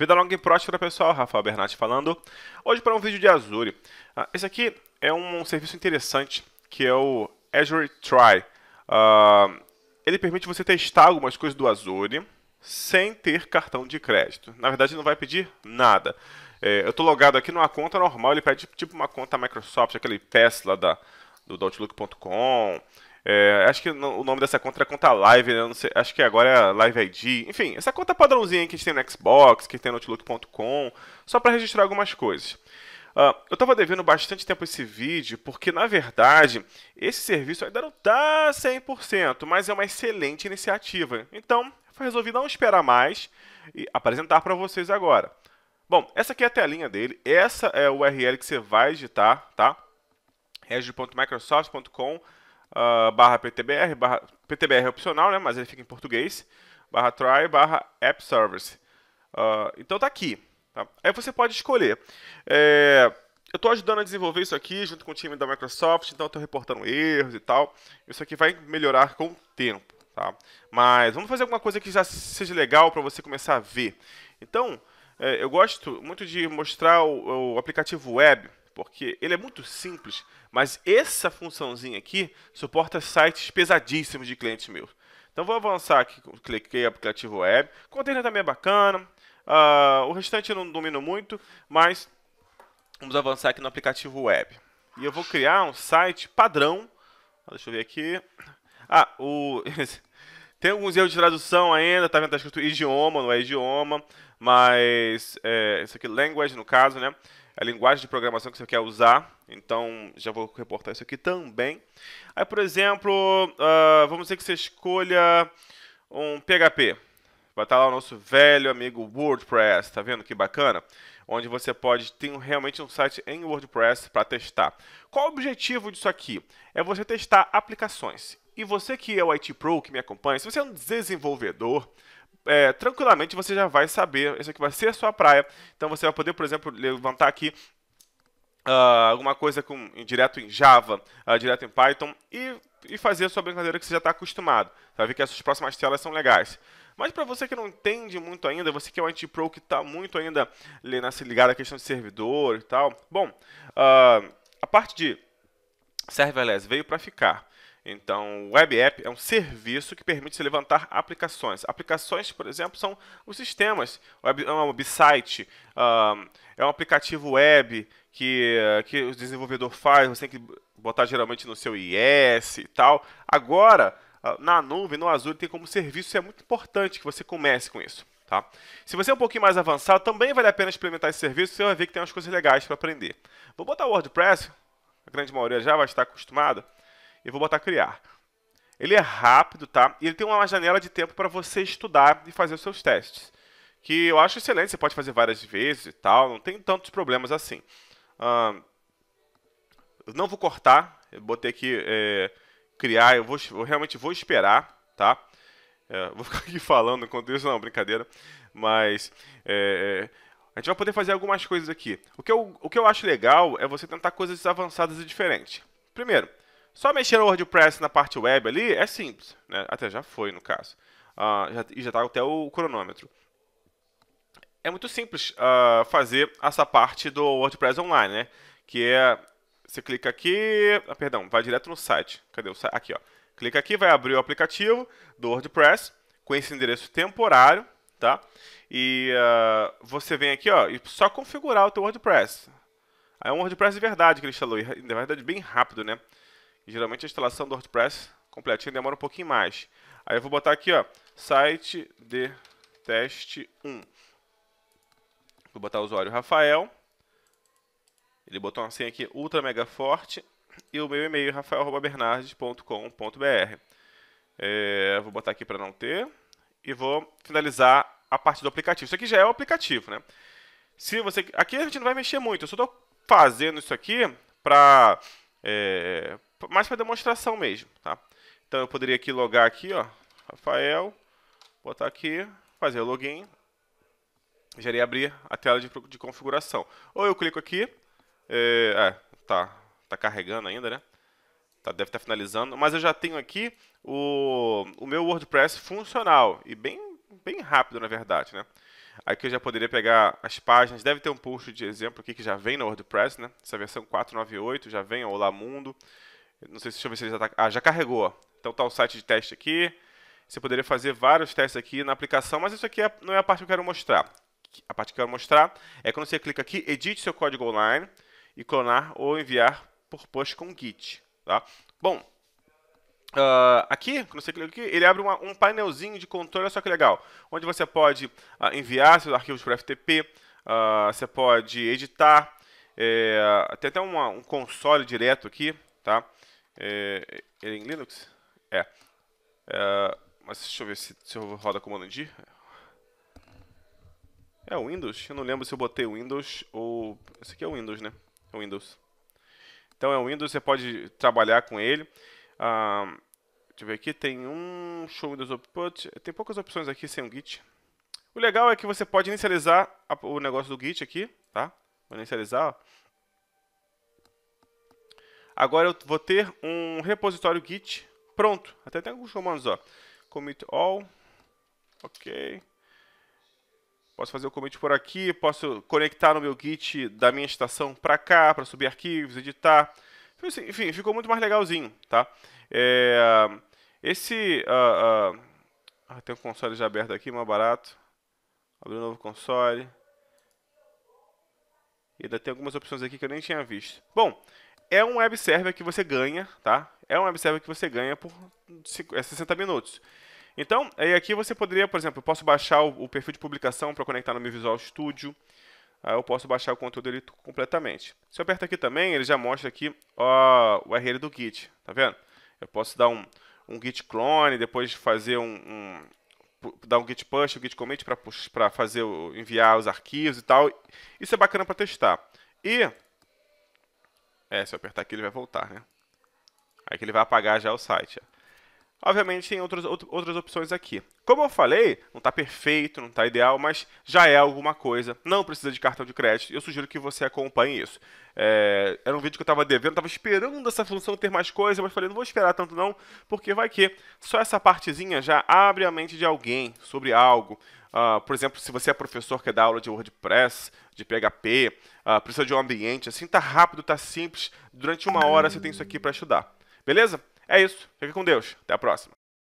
Vida longa e próspera, pessoal. Rafael Bernardes falando. Hoje para um vídeo de Azure. Ah, esse aqui é um serviço interessante que é o Azure Try. Ah, ele permite você testar algumas coisas do Azure sem ter cartão de crédito. Na verdade, não vai pedir nada. É, eu estou logado aqui numa conta normal, ele pede tipo uma conta Microsoft, aquele Tesla da, do Outlook.com. É, acho que o nome dessa conta era conta Live, né? sei, acho que agora é Live ID. Enfim, essa conta padrãozinha que a gente tem no Xbox, que tem no Outlook.com, só para registrar algumas coisas. Uh, eu estava devendo bastante tempo esse vídeo, porque na verdade esse serviço ainda não está 100%, mas é uma excelente iniciativa. Então, resolvi não esperar mais e apresentar para vocês agora. Bom, essa aqui é a telinha dele, essa é a URL que você vai digitar, tá? regi.microsoft.com.br uh, barra PTBR, barra, PTBR é opcional, né, mas ele fica em português, barra try, barra app service. Uh, então tá aqui. Tá? Aí você pode escolher. É, eu estou ajudando a desenvolver isso aqui junto com o time da Microsoft, então estou reportando erros e tal. Isso aqui vai melhorar com o tempo. Tá? Mas vamos fazer alguma coisa que já seja legal para você começar a ver. Então, é, eu gosto muito de mostrar o, o aplicativo web porque ele é muito simples, mas essa funçãozinha aqui suporta sites pesadíssimos de clientes meus. Então vou avançar aqui, cliquei aplicativo web, o container também é bacana, uh, o restante eu não domino muito, mas vamos avançar aqui no aplicativo web. E eu vou criar um site padrão, ah, deixa eu ver aqui, ah, o... Tem alguns erros de tradução ainda, tá vendo? Tá escrito idioma, não é idioma, mas é, isso aqui, language no caso, né? É a linguagem de programação que você quer usar, então já vou reportar isso aqui também. Aí, por exemplo, uh, vamos dizer que você escolha um PHP. Vai estar lá o nosso velho amigo WordPress, tá vendo que bacana? Onde você pode ter realmente um site em WordPress para testar. Qual o objetivo disso aqui? É você testar aplicações. E você que é o IT Pro, que me acompanha, se você é um desenvolvedor, é, tranquilamente você já vai saber, isso aqui vai ser a sua praia. Então você vai poder, por exemplo, levantar aqui uh, alguma coisa com, direto em Java, uh, direto em Python e, e fazer a sua brincadeira que você já está acostumado. Você vai ver que essas próximas telas são legais. Mas para você que não entende muito ainda, você que é um IT Pro que está muito ainda nessa ligada à questão de servidor e tal, bom, uh, a parte de serverless veio para ficar. Então, Web App é um serviço que permite se levantar aplicações. Aplicações, por exemplo, são os sistemas. Web, é um website, um, é um aplicativo web que, que o desenvolvedor faz, você tem que botar geralmente no seu IS e tal. Agora, ah, na nuvem, no Azure, tem como serviço, é muito importante que você comece com isso. Tá? Se você é um pouquinho mais avançado, também vale a pena experimentar esse serviço, você vai ver que tem umas coisas legais para aprender. Vou botar o WordPress, a grande maioria já vai estar acostumada. Eu vou botar criar. Ele é rápido, tá? E ele tem uma janela de tempo para você estudar e fazer os seus testes. Que eu acho excelente, você pode fazer várias vezes e tal, não tem tantos problemas assim. não vou cortar, eu botei aqui é, criar, eu, vou, eu realmente vou esperar, tá? É, vou ficar aqui falando enquanto isso, não, brincadeira. Mas é, é, a gente vai poder fazer algumas coisas aqui. O que, eu, o que eu acho legal é você tentar coisas avançadas e diferentes. Primeiro, só mexer no WordPress na parte web ali é simples, né? Até já foi, no caso. Uh, já, já tá até o cronômetro. É muito simples uh, fazer essa parte do WordPress online, né? Que é, você clica aqui, ah, perdão, vai direto no site. Cadê o site? Aqui, ó. Clica aqui, vai abrir o aplicativo do WordPress com esse endereço temporário, tá? E uh, você vem aqui, ó, e só configurar o teu WordPress. É um WordPress de verdade que ele instalou, é de verdade bem rápido, né? geralmente a instalação do WordPress completinha demora um pouquinho mais. Aí eu vou botar aqui, ó, site de teste 1. Vou botar o usuário Rafael. Ele botou uma senha aqui ultra mega forte. E o meu e-mail rafael.bernardes.com.br. É, vou botar aqui para não ter. E vou finalizar a parte do aplicativo. Isso aqui já é o aplicativo, né? Se você... Aqui a gente não vai mexer muito. Eu só estou fazendo isso aqui para... É, mais para demonstração mesmo, tá? Então eu poderia aqui logar aqui, ó, Rafael, botar aqui, fazer o login, já iria abrir a tela de, de configuração. Ou eu clico aqui, é, é, tá, tá carregando ainda, né? Tá, deve estar tá finalizando, mas eu já tenho aqui o, o meu WordPress funcional e bem, bem rápido, na verdade, né? Aqui eu já poderia pegar as páginas, deve ter um post de exemplo aqui que já vem no WordPress, né? Essa versão 498 já vem, Olá Mundo. Não sei se deixa eu ver se ele já tá... Ah, já carregou. Então tá o site de teste aqui. Você poderia fazer vários testes aqui na aplicação, mas isso aqui é, não é a parte que eu quero mostrar. A parte que eu quero mostrar é quando você clica aqui, edite seu código online e clonar ou enviar por push com Git. Tá? Bom, uh, aqui, quando você clica aqui, ele abre uma, um painelzinho de controle, olha só que legal, onde você pode uh, enviar seus arquivos para FTP, uh, ah, você pode editar, é, tem até uma, um console direto aqui, tá? É, é, ele é em Linux? É. é. Mas deixa eu ver se, se eu roda comando D. É o Windows? Eu não lembro se eu botei Windows ou... Esse aqui é o Windows, né? É o Windows. Então é o Windows, você pode trabalhar com ele. Ah, deixa eu ver aqui, tem um show Windows Output. Tem poucas opções aqui sem o Git. O legal é que você pode inicializar o negócio do Git aqui, tá? Vou inicializar, ó. Agora eu vou ter um repositório Git pronto. Até tem alguns comandos, ó. Commit all. Ok. Posso fazer o commit por aqui, posso conectar no meu Git da minha estação para cá, para subir arquivos, editar. Enfim, ficou muito mais legalzinho, tá? É, esse... Uh, uh, tem um console já aberto aqui, mais barato. Abrir um novo console. E ainda tem algumas opções aqui que eu nem tinha visto. Bom, é um web server que você ganha, tá? É um web server que você ganha por 60 é, minutos. Então, aí aqui você poderia, por exemplo, eu posso baixar o, perfil de publicação para conectar no meu Visual Studio. Aí ah, eu posso baixar o conteúdo dele completamente. Se eu aperto aqui também, ele já mostra aqui ó, o URL do Git, tá vendo? Eu posso dar um, um Git clone, depois fazer um, um dar um git push, um git commit para fazer enviar os arquivos e tal. Isso é bacana para testar. E é, se eu apertar aqui ele vai voltar, né? Aí que ele vai apagar já o site. Ó. Obviamente tem outras, outras opções aqui. Como eu falei, não está perfeito, não está ideal, mas já é alguma coisa. Não precisa de cartão de crédito. Eu sugiro que você acompanhe isso. É, era um vídeo que eu estava devendo, estava esperando essa função ter mais coisa, mas falei, não vou esperar tanto não, porque vai que só essa partezinha já abre a mente de alguém sobre algo. Uh, por exemplo, se você é professor que dá aula de WordPress, de PHP, uh, ah, precisa de um ambiente, assim, tá rápido, tá simples. Durante uma hora você tem isso aqui para estudar. Beleza? É isso. Fica com Deus. Até a próxima.